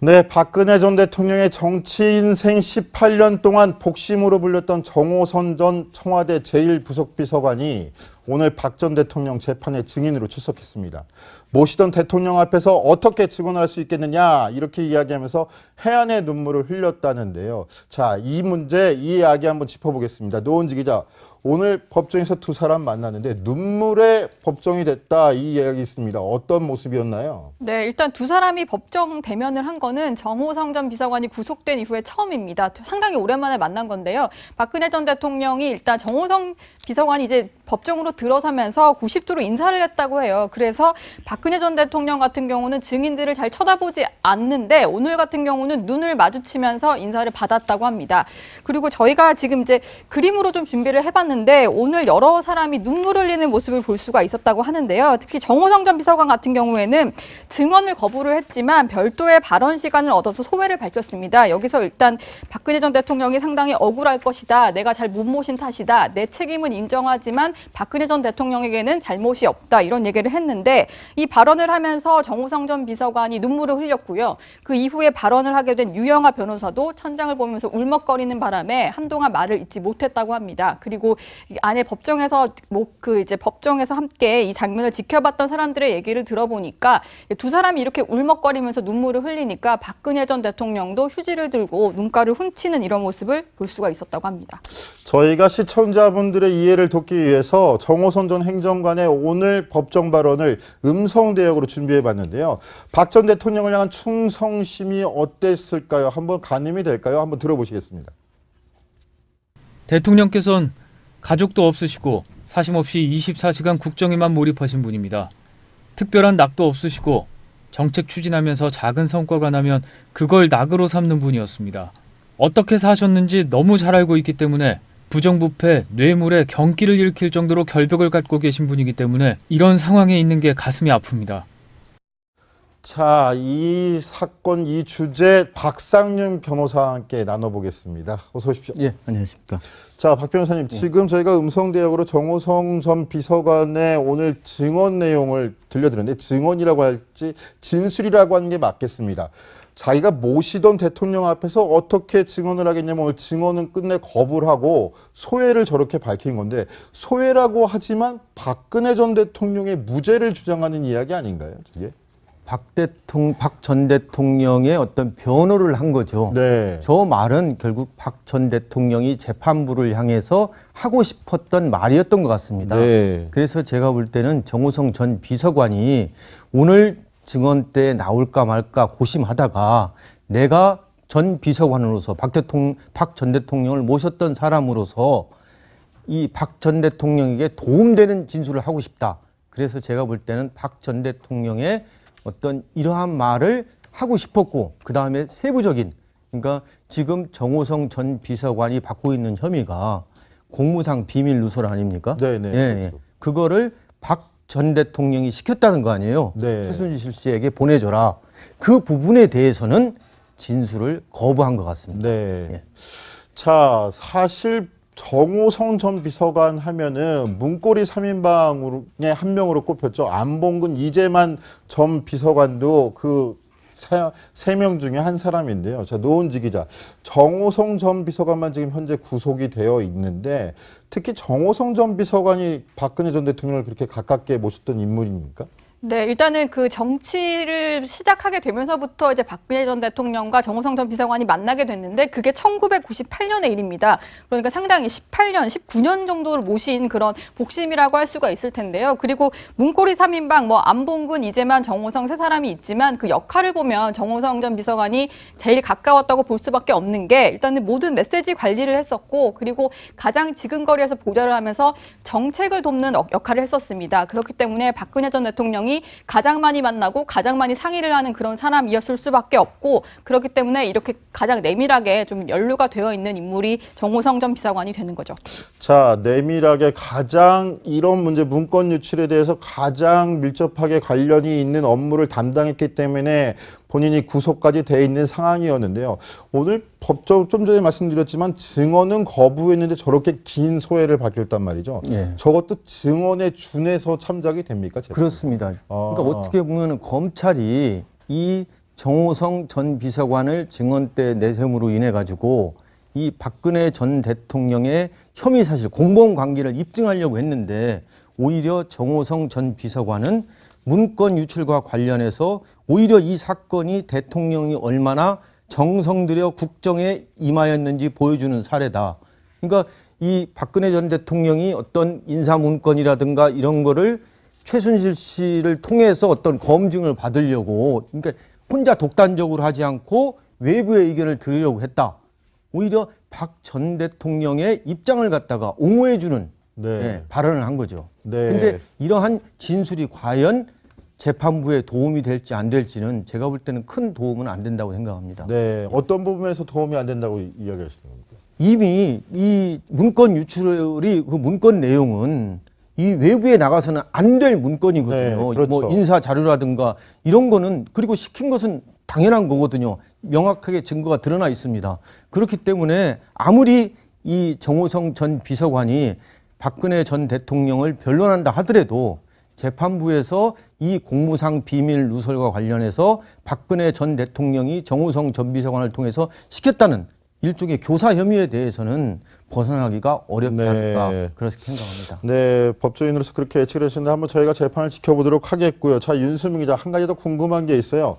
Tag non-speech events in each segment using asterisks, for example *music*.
네, 박근혜 전 대통령의 정치 인생 18년 동안 복심으로 불렸던 정호선 전 청와대 제1부속비서관이 오늘 박 전 대통령 재판의 증인으로 출석했습니다. 모시던 대통령 앞에서 어떻게 증언할 수 있겠느냐 이렇게 이야기하면서 해안의 눈물을 흘렸다는데요. 자, 이 문제 이 이야기 한번 짚어보겠습니다. 노은지 기자, 오늘 법정에서 두 사람 만났는데 눈물의 법정이 됐다 이 이야기 있습니다. 어떤 모습이었나요? 네, 일단 두 사람이 법정 대면을 한 거는 정호성 전 비서관이 구속된 이후에 처음입니다. 상당히 오랜만에 만난 건데요. 박근혜 전 대통령이 일단 정호성 비서관이 이제 법정으로 들어서면서 90도로 인사를 했다고 해요. 그래서 박근혜 전 대통령 같은 경우는 증인들을 잘 쳐다보지 않는데 오늘 같은 경우는 눈을 마주치면서 인사를 받았다고 합니다. 그리고 저희가 지금 이제 그림으로 좀 준비를 해봤는데 있는데 오늘 여러 사람이 눈물 흘리는 모습을 볼 수가 있었다고 하는데요. 특히 정호성 전 비서관 같은 경우에는 증언을 거부를 했지만 별도의 발언 시간을 얻어서 소회를 밝혔습니다. 여기서 일단 박근혜 전 대통령이 상당히 억울할 것이다. 내가 잘 못 모신 탓이다. 내 책임은 인정하지만 박근혜 전 대통령에게는 잘못이 없다. 이런 얘기를 했는데 이 발언을 하면서 정호성 전 비서관이 눈물을 흘렸고요. 그 이후에 발언을 하게 된 유영아 변호사도 천장을 보면서 울먹거리는 바람에 한동안 말을 잊지 못했다고 합니다. 그리고 안에 법정에서 뭐 그 이제 법정에서 함께 이 장면을 지켜봤던 사람들의 얘기를 들어보니까 두 사람이 이렇게 울먹거리면서 눈물을 흘리니까 박근혜 전 대통령도 휴지를 들고 눈가를 훔치는 이런 모습을 볼 수가 있었다고 합니다. 저희가 시청자분들의 이해를 돕기 위해서 정호선 전 행정관의 오늘 법정 발언을 음성 대역으로 준비해봤는데요. 박 전 대통령을 향한 충성심이 어땠을까요? 한번 가늠이 될까요? 한번 들어보시겠습니다. 대통령께서는 가족도 없으시고 사심 없이 24시간 국정에만 몰입하신 분입니다. 특별한 낙도 없으시고 정책 추진하면서 작은 성과가 나면 그걸 낙으로 삼는 분이었습니다. 어떻게 사셨는지 너무 잘 알고 있기 때문에 부정부패, 뇌물에 경기를 일으킬 정도로 결벽을 갖고 계신 분이기 때문에 이런 상황에 있는 게 가슴이 아픕니다. 자, 이 사건, 이 주제 박상윤 변호사와 함께 나눠보겠습니다. 어서 오십시오. 예, 안녕하십니까. 자, 박 변호사님, 예. 지금 저희가 음성대역으로 정호성 전 비서관의 오늘 증언 내용을 들려드렸는데 증언이라고 할지 진술이라고 하는 게 맞겠습니다. 자기가 모시던 대통령 앞에서 어떻게 증언을 하겠냐면 오늘 증언은 끝내 거부를 하고 소외를 저렇게 밝힌 건데 소외라고 하지만 박근혜 전 대통령의 무죄를 주장하는 이야기 아닌가요? 이게? 박대통박전 대통령의 어떤 변호를 한 거죠. 네. 저 말은 결국 박 전 대통령이 재판부를 향해서 하고 싶었던 말이었던 것 같습니다. 네. 그래서 제가 볼 때는 정우성 전 비서관이 오늘 증언 때 나올까 말까 고심하다가 내가 전 비서관으로서 박 대통령, 박 전 대통령을 모셨던 사람으로서 이 박 전 대통령에게 도움되는 진술을 하고 싶다. 그래서 제가 볼 때는 박 전 대통령의 어떤 이러한 말을 하고 싶었고 그 다음에 세부적인 그러니까 지금 정호성 전 비서관이 받고 있는 혐의가 공무상 비밀 누설 아닙니까? 네네. 네, 예, 그렇죠. 예. 그거를 박 전 대통령이 시켰다는 거 아니에요? 네. 최순실 씨에게 보내줘라. 그 부분에 대해서는 진술을 거부한 것 같습니다. 네. 예. 자, 사실 정우성 전 비서관 하면은 문고리 3인방의 한 명으로 꼽혔죠. 안봉근 이재만 전 비서관도 그 세 명 중에 한 사람인데요. 자, 노은지 기자. 정호성 전 비서관만 지금 현재 구속이 되어 있는데 특히 정호성 전 비서관이 박근혜 전 대통령을 그렇게 가깝게 모셨던 인물입니까? 네, 일단은 그 정치를 시작하게 되면서부터 이제 박근혜 전 대통령과 정호성 전 비서관이 만나게 됐는데 그게 1998년의 일입니다. 그러니까 상당히 18년, 19년 정도를 모신 그런 복심이라고 할 수가 있을 텐데요. 그리고 문고리 3인방뭐 안봉근, 이재만, 정호성 세 사람이 있지만 그 역할을 보면 정호성 전 비서관이 제일 가까웠다고 볼 수밖에 없는 게 일단은 모든 메시지 관리를 했었고 그리고 가장 지근거리에서 보좌를 하면서 정책을 돕는 역할을 했었습니다. 그렇기 때문에 박근혜 전 대통령이 대통령이 가장 많이 만나고 가장 많이 상의를 하는 그런 사람이었을 수밖에 없고 그렇기 때문에 이렇게 가장 내밀하게 좀 연루가 되어 있는 인물이 정호성 전 비서관이 되는 거죠. 자, 내밀하게 가장 이런 문제 문건 유출에 대해서 가장 밀접하게 관련이 있는 업무를 담당했기 때문에 본인이 구속까지 돼 있는 상황이었는데요. 오늘 법정좀 전에 말씀드렸지만 증언은 거부했는데 저렇게 긴 소회를 받겠단 말이죠. 예. 저것도 증언의준에서 참작이 됩니까? 재판? 그렇습니다. 아. 그러니까 어떻게 보면 검찰이 이 정호성 전 비서관을 증언 때내셈으로 인해 가지고 이 박근혜 전 대통령의 혐의 사실 공범 관계를 입증하려고 했는데 오히려 정호성 전 비서관은 문건 유출과 관련해서 오히려 이 사건이 대통령이 얼마나 정성 들여 국정에 임하였는지 보여주는 사례다. 그러니까 이 박근혜 전 대통령이 어떤 인사 문건이라든가 이런 거를 최순실 씨를 통해서 어떤 검증을 받으려고 그러니까 혼자 독단적으로 하지 않고 외부의 의견을 들으려고 했다. 오히려 박 전 대통령의 입장을 갖다가 옹호해주는 네. 네, 발언을 한 거죠. 그런데 네. 이러한 진술이 과연 재판부에 도움이 될지 안 될지는 제가 볼 때는 큰 도움은 안 된다고 생각합니다. 네, 어떤 부분에서 도움이 안 된다고 이야기하시는 겁니까? 이미 이 문건 유출이 그 문건 내용은 이 외부에 나가서는 안 될 문건이거든요. 네, 뭐 그렇죠. 뭐 인사 자료라든가 이런 거는 그리고 시킨 것은 당연한 거거든요. 명확하게 증거가 드러나 있습니다. 그렇기 때문에 아무리 이 정호성 전 비서관이 박근혜 전 대통령을 변론한다 하더라도 재판부에서 이 공무상 비밀 누설과 관련해서 박근혜 전 대통령이 정우성 전 비서관을 통해서 시켰다는 일종의 교사 혐의에 대해서는 벗어나기가 어렵지 네. 그렇게 생각합니다. 네, 법조인으로서 그렇게 예측을 했는데 한번 저희가 재판을 지켜보도록 하겠고요. 자, 윤수민 기자 한 가지 더 궁금한 게 있어요.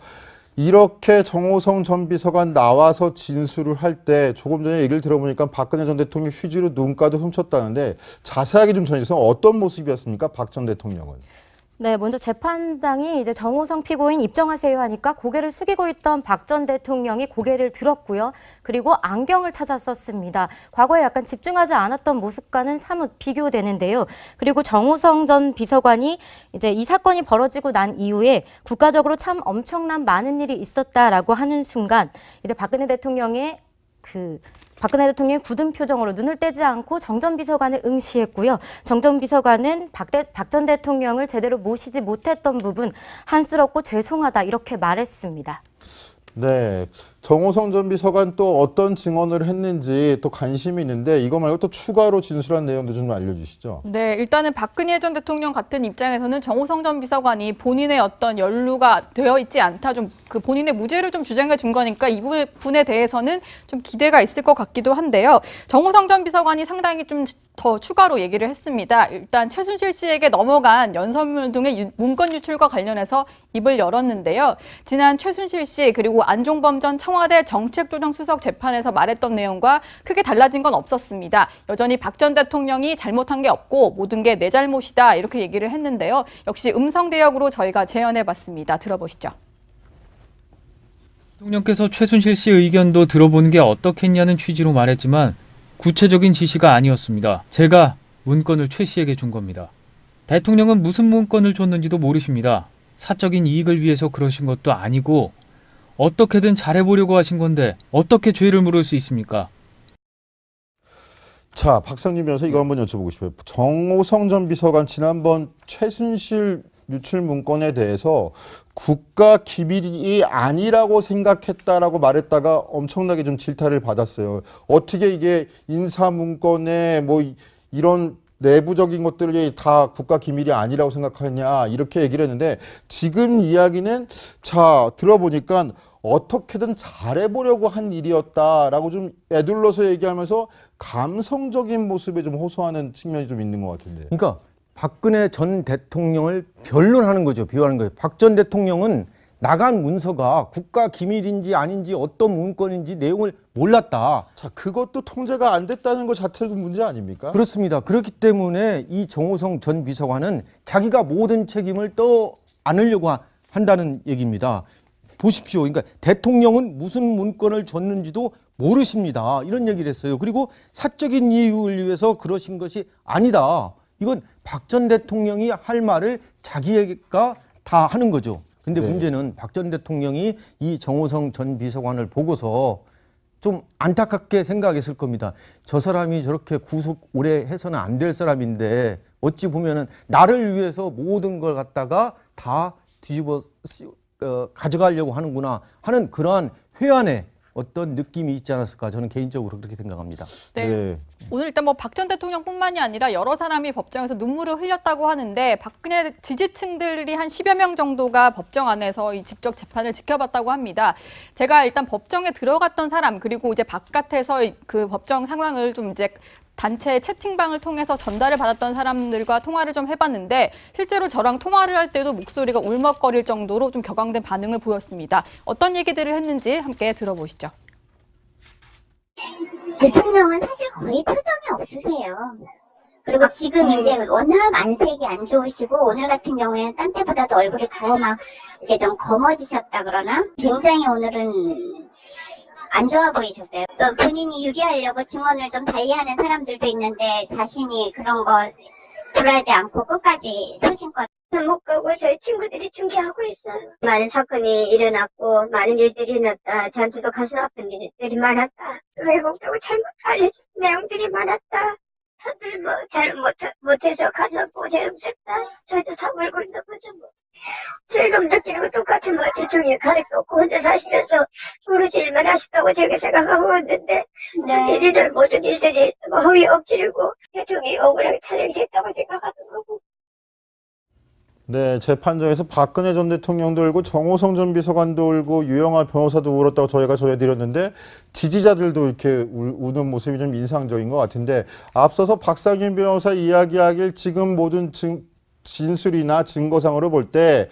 이렇게 정호성 전비서관 나와서 진술을 할 때 조금 전에 얘기를 들어보니까 박근혜 전 대통령 휴지로 눈가도 훔쳤다는데 자세하게 좀 전해주세요. 어떤 모습이었습니까? 박 전 대통령은. 네, 먼저 재판장이 이제 정호성 피고인 입정하세요 하니까 고개를 숙이고 있던 박 전 대통령이 고개를 들었고요. 그리고 안경을 찾았었습니다 과거에 약간 집중하지 않았던 모습과는 사뭇 비교되는데요. 그리고 정호성 전 비서관이 이제 이 사건이 벌어지고 난 이후에 국가적으로 참 엄청난 많은 일이 있었다라고 하는 순간 이제 박근혜 대통령의 그 박근혜 대통령이 굳은 표정으로 눈을 떼지 않고 정전 비서관을 응시했고요. 정전 비서관은 박전 대통령을 제대로 모시지 못했던 부분 한스럽고 죄송하다 이렇게 말했습니다. 네. 정호성 전 비서관 또 어떤 증언을 했는지 또 관심이 있는데 이거 말고 또 추가로 진술한 내용도 좀 알려주시죠. 네, 일단은 박근혜 전 대통령 같은 입장에서는 정호성 전 비서관이 본인의 어떤 연루가 되어 있지 않다, 좀 그 본인의 무죄를 좀 주장해 준 거니까 이 부분에 대해서는 좀 기대가 있을 것 같기도 한데요. 정호성 전 비서관이 상당히 좀 더 추가로 얘기를 했습니다. 일단 최순실 씨에게 넘어간 연설문 등의 문건 유출과 관련해서 입을 열었는데요. 지난 최순실 씨 그리고 안종범 전 청... 청와대 정책조정수석 재판에서 말했던 내용과 크게 달라진 건 없었습니다. 여전히 박 전 대통령이 잘못한 게 없고 모든 게 내 잘못이다 이렇게 얘기를 했는데요. 역시 음성대역으로 저희가 재연해봤습니다. 들어보시죠. 대통령께서 최순실 씨 의견도 들어보는게 어떻겠냐는 취지로 말했지만 구체적인 지시가 아니었습니다. 제가 문건을 최 씨에게 준 겁니다. 대통령은 무슨 문건을 줬는지도 모르십니다. 사적인 이익을 위해서 그러신 것도 아니고 어떻게든 잘해보려고 하신 건데 어떻게 죄를 물을 수 있습니까? 자, 박상진 변호사 이거 한번 여쭤보고 싶어요. 정호성 전 비서관 지난번 최순실 유출 문건에 대해서 국가 기밀이 아니라고 생각했다라고 말했다가 엄청나게 좀 질타를 받았어요. 어떻게 이게 인사 문건에 뭐 이런 내부적인 것들이 다 국가 기밀이 아니라고 생각하냐 이렇게 얘기를 했는데 지금 이야기는 자 들어보니까 어떻게든 잘해보려고 한 일이었다라고 좀 애둘러서 얘기하면서 감성적인 모습에 좀 호소하는 측면이 좀 있는 것 같은데. 그러니까 박근혜 전 대통령을 변론하는 거죠. 비호하는 거예요. 박 전 대통령은 나간 문서가 국가 기밀인지 아닌지 어떤 문건인지 내용을 몰랐다. 자, 그것도 통제가 안 됐다는 것 자체도 문제 아닙니까? 그렇습니다. 그렇기 때문에 이 정호성 전 비서관은 자기가 모든 책임을 떠 안으려고 한다는 얘기입니다. 보십시오. 그러니까 대통령은 무슨 문건을 줬는지도 모르십니다. 이런 얘기를 했어요. 그리고 사적인 이유를 위해서 그러신 것이 아니다. 이건 박 전 대통령이 할 말을 자기가 다 하는 거죠. 근데 네. 문제는 박 전 대통령이 이 정호성 전 비서관을 보고서 좀 안타깝게 생각했을 겁니다. 저 사람이 저렇게 구속 오래 해서는 안 될 사람인데 어찌 보면은 나를 위해서 모든 걸 갖다가 다 뒤집어 어, 가져가려고 하는구나 하는 그러한 회한의 어떤 느낌이 있지 않았을까 저는 개인적으로 그렇게 생각합니다. 네. 네. 오늘 일단 뭐 박 전 대통령뿐만이 아니라 여러 사람이 법정에서 눈물을 흘렸다고 하는데 박근혜 지지층들이 한 10여 명 정도가 법정 안에서 이 직접 재판을 지켜봤다고 합니다. 제가 일단 법정에 들어갔던 사람 그리고 이제 바깥에서 그 법정 상황을 좀 이제 단체 채팅방을 통해서 전달을 받았던 사람들과 통화를 좀 해봤는데 실제로 저랑 통화를 할 때도 목소리가 울먹거릴 정도로 좀 격앙된 반응을 보였습니다. 어떤 얘기들을 했는지 함께 들어보시죠. 대통령은 사실 거의 표정이 없으세요. 그리고 지금 이제 워낙 안색이 안 좋으시고 오늘 같은 경우에는 딴 때보다도 얼굴이 더 막 이렇게 좀 검어지셨다 그러나 굉장히 오늘은 안 좋아 보이셨어요. 또 본인이 유기하려고 증언을 좀 달리하는 사람들도 있는데 자신이 그런 거 불하지 않고 끝까지 소신껏 못 가고 저희 친구들이 중계하고 있어요. 많은 사건이 일어났고 많은 일들이 일어났다. 저한테도 가슴 아픈 일들이 많았다. 왜곡되고 잘못 알려진 내용들이 많았다. 다들 뭐 잘 못해서 가슴 아프고 죄송스럽다. 저희도 다 물고 있는 거죠 뭐. 지금 느끼는 거 똑같이 은뭐 대통령 가족도 없고 혼자 사시면서 부르실만 하시다고 제가 생각하고 왔는데 네. 일들 모든 일들이 뭐 허위 억지르고 대통령이 억울하게 탄핵이 됐다고 생각하는 거고 네, 재판정에서 박근혜 전 대통령도 울고 정호성 전 비서관도 울고 유영아 변호사도 울었다고 저희가 전해드렸는데 지지자들도 이렇게 울, 우는 모습이 좀 인상적인 것 같은데 앞서서 박상윤 변호사 이야기하길 지금 모든 증, 진술이나 증거상으로 볼 때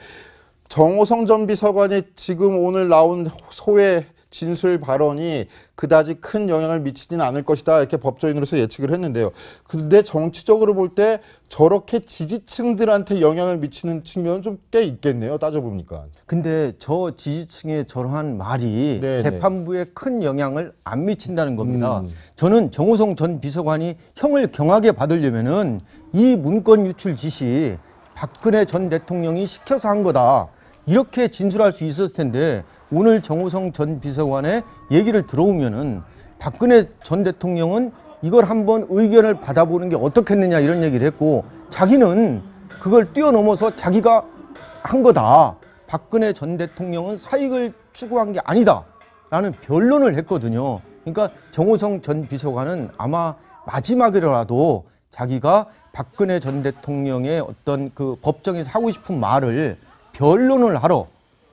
정호성 전비 서관이 지금 오늘 나온 소외 진술 발언이 그다지 큰 영향을 미치진 않을 것이다 이렇게 법조인으로서 예측을 했는데요. 그런데 정치적으로 볼 때 저렇게 지지층들한테 영향을 미치는 측면은 좀 꽤 있겠네요. 따져보니까. 근데 저 지지층의 저러한 말이 네네. 네. 재판부에 큰 영향을 안 미친다는 겁니다. 음. 저는 정호성 전 비서관이 형을 경하게 받으려면은 이 문건 유출 지시 박근혜 전 대통령이 시켜서 한 거다. 이렇게 진술할 수 있었을 텐데 오늘 정우성 전 비서관의 얘기를 들어오면은 박근혜 전 대통령은 이걸 한번 의견을 받아보는 게 어떻겠느냐 이런 얘기를 했고 자기는 그걸 뛰어넘어서 자기가 한 거다. 박근혜 전 대통령은 사익을 추구한 게 아니다. 라는 변론을 했거든요. 그러니까 정호성 전 비서관은 아마 마지막이라도 자기가 박근혜 전 대통령의 어떤 그 법정에서 하고 싶은 말을 변론을 하러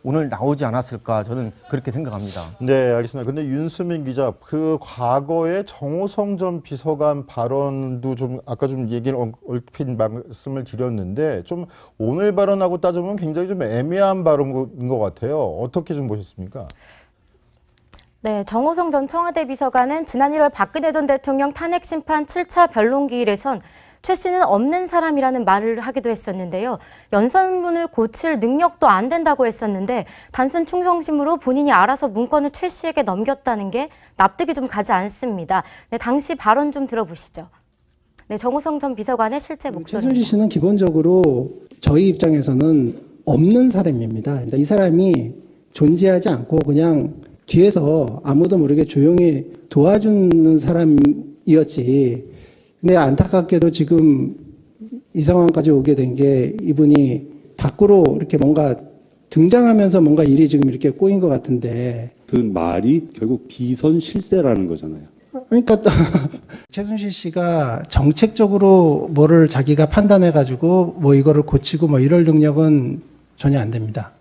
오늘 나오지 않았을까 저는 그렇게 생각합니다. 네, 알겠습니다. 근데 윤수민 기자, 그 과거에 정호성 전 비서관 발언도 좀 아까 좀 얘기를 얼핏 말씀을 드렸는데 좀 오늘 발언하고 따져면 굉장히 좀 애매한 발언인 것 같아요. 어떻게 좀 보셨습니까? 네, 정호성 전 청와대 비서관은 지난 1월 박근혜 전 대통령 탄핵 심판 7차 변론기일에선 최 씨는 없는 사람이라는 말을 하기도 했었는데요. 연산문을 고칠 능력도 안 된다고 했었는데 단순 충성심으로 본인이 알아서 문건을 최 씨에게 넘겼다는 게 납득이 좀 가지 않습니다. 네, 당시 발언 좀 들어보시죠. 네, 정호성 전 비서관의 실제 음, 목소리. 최순실 씨는 기본적으로 저희 입장에서는 없는 사람입니다. 그러니까 이 사람이 존재하지 않고 그냥 뒤에서 아무도 모르게 조용히 도와주는 사람이었지 근데 네, 안타깝게도 지금 이 상황까지 오게 된 게 이분이 밖으로 이렇게 뭔가 등장하면서 뭔가 일이 지금 이렇게 꼬인 것 같은데 그 말이 결국 비선 실세라는 거잖아요. 그러니까 *laughs* 최순실 씨가 정책적으로 뭐를 자기가 판단해 가지고 뭐 이거를 고치고 뭐 이럴 능력은 전혀 안 됩니다.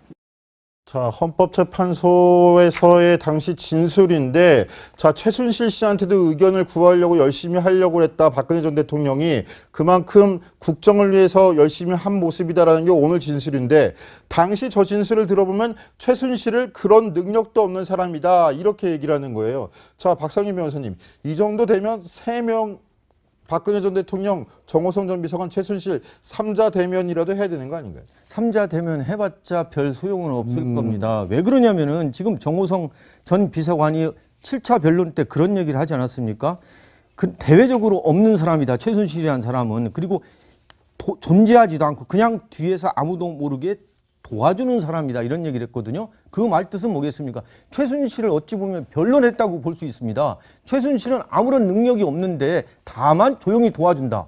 자, 헌법재판소에서의 당시 진술인데, 자, 최순실 씨한테도 의견을 구하려고 열심히 하려고 했다. 박근혜 전 대통령이 그만큼 국정을 위해서 열심히 한 모습이다라는 게 오늘 진술인데, 당시 저 진술을 들어보면 최순실을 그런 능력도 없는 사람이다. 이렇게 얘기를 하는 거예요. 자, 박상윤 변호사님, 이 정도 되면 세명 박근혜 전 대통령, 정호성 전 비서관, 최순실 3자 대면이라도 해야 되는 거 아닌가요? 3자 대면 해봤자 별 소용은 없을 음. 겁니다. 왜 그러냐면은 지금 정호성 전 비서관이 7차 변론 때 그런 얘기를 하지 않았습니까? 그 대외적으로 없는 사람이다. 최순실이라는 사람은. 그리고 도, 존재하지도 않고 그냥 뒤에서 아무도 모르게 도와주는 사람이다 이런 얘기를 했거든요. 그 말뜻은 뭐겠습니까? 최순실을 어찌 보면 변론했다고 볼 수 있습니다. 최순실은 아무런 능력이 없는데 다만 조용히 도와준다.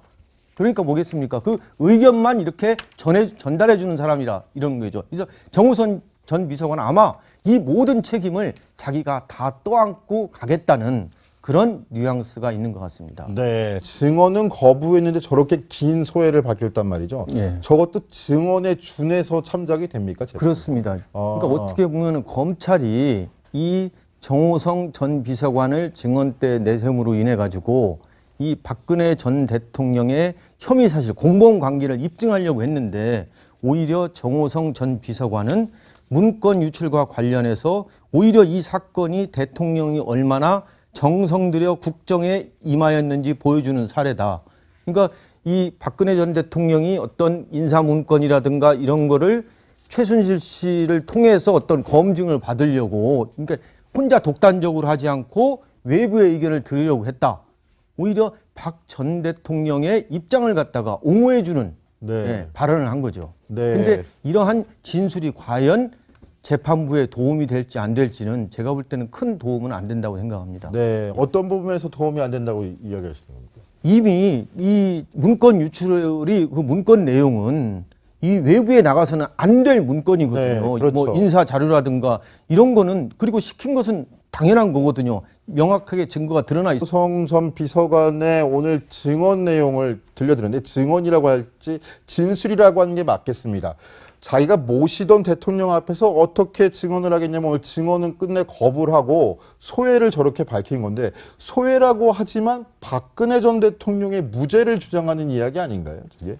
그러니까 뭐겠습니까? 그 의견만 이렇게 전해, 전달해주는 사람이라 이런 거죠. 그래서 정우선 전 비서관 아마 이 모든 책임을 자기가 다 떠안고 가겠다는 그런 뉘앙스가 있는 것 같습니다. 네. 증언은 거부했는데 저렇게 긴 소회를 받겼단 말이죠. 예. 저것도 증언에 준해서 참작이 됩니까? 재판 그렇습니다. 아. 그러니까 어떻게 보면 검찰이 이 정호성 전 비서관을 증언 때 내셈으로 인해 가지고 이 박근혜 전 대통령의 혐의 사실 공범 관계를 입증하려고 했는데 오히려 정호성 전 비서관은 문건 유출과 관련해서 오히려 이 사건이 대통령이 얼마나 정성 들여 국정에 임하였는지 보여주는 사례다. 그러니까 이 박근혜 전 대통령이 어떤 인사 문건이라든가 이런 거를 최순실 씨를 통해서 어떤 검증을 받으려고 그러니까 혼자 독단적으로 하지 않고 외부의 의견을 들으려고 했다. 오히려 박 전 대통령의 입장을 갖다가 옹호해주는 네. 네, 발언을 한 거죠. 네. 근데 이러한 진술이 과연 재판부에 도움이 될지 안 될지는 제가 볼 때는 큰 도움은 안 된다고 생각합니다. 네, 어떤 부분에서 도움이 안 된다고 이야기하시는 겁니까? 이미 이 문건 유출이 그 문건 내용은 이 외부에 나가서는 안 될 문건이거든요. 네, 뭐 그렇죠. 뭐 인사 자료라든가 이런 거는 그리고 시킨 것은 당연한 거거든요. 명확하게 증거가 드러나 있어요. 성선 비서관의 오늘 증언 내용을 들려드렸는데 증언이라고 할지 진술이라고 하는 게 맞겠습니다. 자기가 모시던 대통령 앞에서 어떻게 증언을 하겠냐면 오늘 증언은 끝내 거부를 하고 소회를 저렇게 밝힌 건데 소회라고 하지만 박근혜 전 대통령의 무죄를 주장하는 이야기 아닌가요? 이게?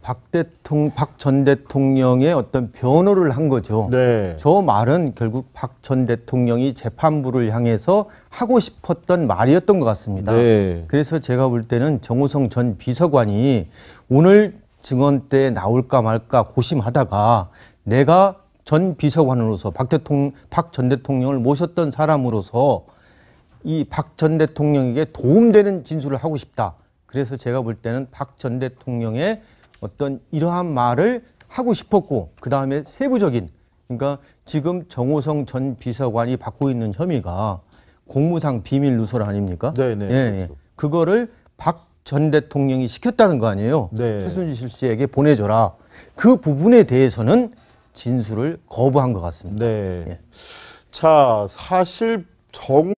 박 대통 박전 대통령의 어떤 변호를 한 거죠. 네. 저 말은 결국 박 전 대통령이 재판부를 향해서 하고 싶었던 말이었던 것 같습니다. 네. 그래서 제가 볼 때는 정우성 전 비서관이 오늘 증언 때 나올까 말까 고심하다가 내가 전 비서관으로서 박 대통령, 박 전 대통령을 모셨던 사람으로서 이 박 전 대통령에게 도움되는 진술을 하고 싶다. 그래서 제가 볼 때는 박 전 대통령의 어떤 이러한 말을 하고 싶었고 그 다음에 세부적인 그러니까 지금 정호성 전 비서관이 받고 있는 혐의가 공무상 비밀 누설 아닙니까? 네, 네. 예, 예. 그렇죠. 그거를 박전 대통령이 시켰다는 거 아니에요. 네. 최순실 씨에게 보내줘라. 그 부분에 대해서는 진술을 거부한 것 같습니다. 네. 예. 자, 사실 정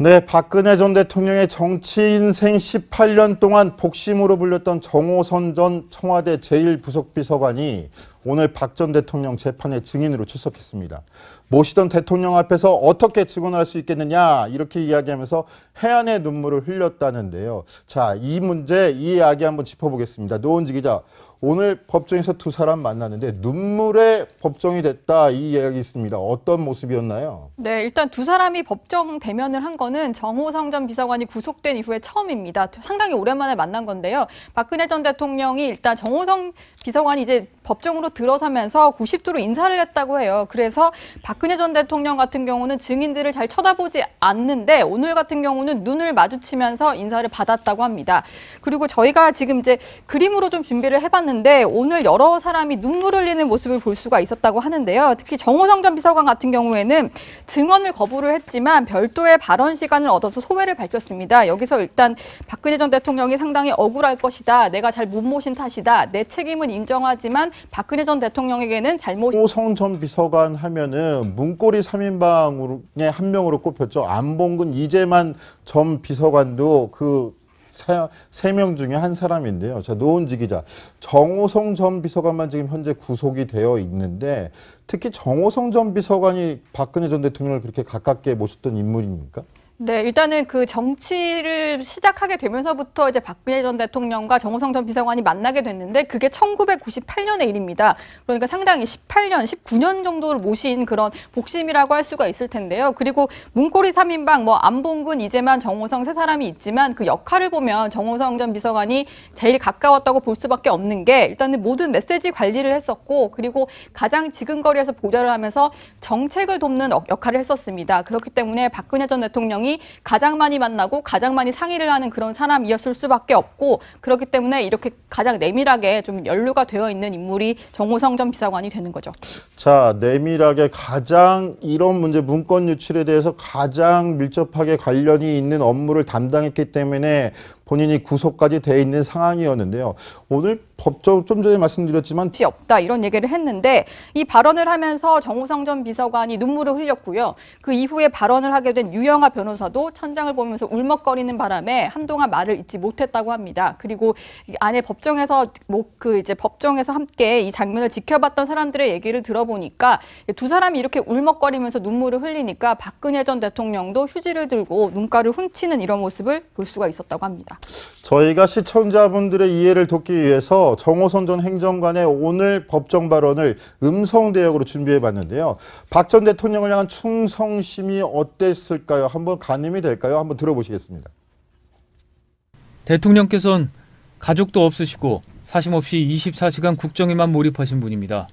네, 박근혜 전 대통령의 정치 인생 18년 동안 복심으로 불렸던 정호선 전 청와대 제1부속비서관이 오늘 박 전 대통령 재판의 증인으로 출석했습니다. 모시던 대통령 앞에서 어떻게 증언할수 있겠느냐 이렇게 이야기하면서 해안의 눈물을 흘렸다는데요. 자, 이 문제 이 이야기 한번 짚어보겠습니다. 노은지 기자, 오늘 법정에서 두 사람 만났는데 눈물의 법정이 됐다 이 이야기 있습니다. 어떤 모습이었나요? 네, 일단 두 사람이 법정 대면을 한 거는 정호성 전 비서관이 구속된 이후에 처음입니다. 상당히 오랜만에 만난 건데요. 박근혜 전 대통령이 일단 정호성 비서관이 이제 법정으로 들어서면서 90도로 인사를 했다고 해요. 그래서 박근혜 전 대통령 같은 경우는 증인들을 잘 쳐다보지 않는데 오늘 같은 경우는 눈을 마주치면서 인사를 받았다고 합니다. 그리고 저희가 지금 이제 그림으로 좀 준비를 해봤는데 하는데 오늘 여러 사람이 눈물 흘리는 모습을 볼 수가 있었다고 하는데요. 특히 정호성 전 비서관 같은 경우에는 증언을 거부를 했지만 별도의 발언 시간을 얻어서 소회를 밝혔습니다. 여기서 일단 박근혜 전 대통령이 상당히 억울할 것이다. 내가 잘 못 모신 탓이다. 내 책임은 인정하지만 박근혜 전 대통령에게는 잘못 정호성 전 비서관 하면은 문고리 3인방의 한 명으로 꼽혔죠. 안봉근 이재만 전 비서관도 그 세명 중에 한 사람인데요. 자, 노은지 기자. 정호성 전 비서관만 지금 현재 구속이 되어 있는데 특히 정호성 전 비서관이 박근혜 전 대통령을 그렇게 가깝게 모셨던 인물입니까? 네, 일단은 그 정치를 시작하게 되면서부터 이제 박근혜 전 대통령과 정호성 전 비서관이 만나게 됐는데 그게 1998년의 일입니다. 그러니까 상당히 18년, 19년 정도를 모신 그런 복심이라고 할 수가 있을 텐데요. 그리고 문고리 3인방, 뭐 안봉근, 이재만, 정호성 세 사람이 있지만 그 역할을 보면 정호성 전 비서관이 제일 가까웠다고 볼 수밖에 없는 게 일단은 모든 메시지 관리를 했었고 그리고 가장 지근거리에서 보좌를 하면서 정책을 돕는 역할을 했었습니다. 그렇기 때문에 박근혜 전 대통령이 사람이 가장 많이 만나고 가장 많이 상의를 하는 그런 사람이었을 수밖에 없고 그렇기 때문에 이렇게 가장 내밀하게 좀 연루가 되어 있는 인물이 정호성 전 비서관이 되는 거죠. 자, 내밀하게 가장 이런 문제 문건 유출에 대해서 가장 밀접하게 관련이 있는 업무를 담당했기 때문에 본인이 구속까지 돼 있는 상황이었는데요. 오늘 법정좀 전에 말씀드렸지만 지 없다 이런 얘기를 했는데 이 발언을 하면서 정우성 전 비서관이 눈물을 흘렸고요. 그 이후에 발언을 하게 된 유영아 변호사도 천장을 보면서 울먹거리는 바람에 한동안 말을 잊지 못했다고 합니다. 그리고 안에 법정에서 뭐 그 이제 법정에서 함께 이 장면을 지켜봤던 사람들의 얘기를 들어보니까 두 사람이 이렇게 울먹거리면서 눈물을 흘리니까 박근혜 전 대통령도 휴지를 들고 눈가를 훔치는 이런 모습을 볼 수가 있었다고 합니다. 저희가 시청자분들의 이해를 돕기 위해서 정호선 전 행정관의 오늘 법정 발언을 음성 대역으로 준비해 봤는데요. 박 전 대통령을 향한 충성심이 어땠을까요? 한번 가늠이 될까요? 한번 들어보시겠습니다. 대통령께서는 가족도 없으시고 사심 없이 24시간 국정에만 몰입하신 분입니다.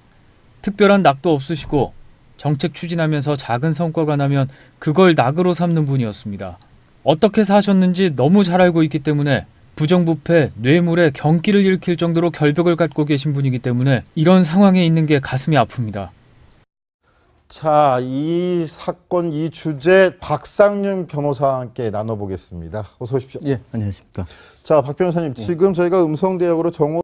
특별한 낙도 없으시고 정책 추진하면서 작은 성과가 나면 그걸 낙으로 삼는 분이었습니다. 어떻게 사셨는지 너무 잘 알고 있기 때문에 부정부패, 뇌물에 경기를 일으킬 정도로 결벽을 갖고 계신 분이기 때문에 이런 상황에 있는 게 가슴이 아픕니다. 자, 이 사건, 이 주제 박상윤 변호사와 함께 나눠보겠습니다. 어서 오십시오. 예, 안녕하십니까. 자, 박 변호사님, 지금 저희가 음성대역으로 정호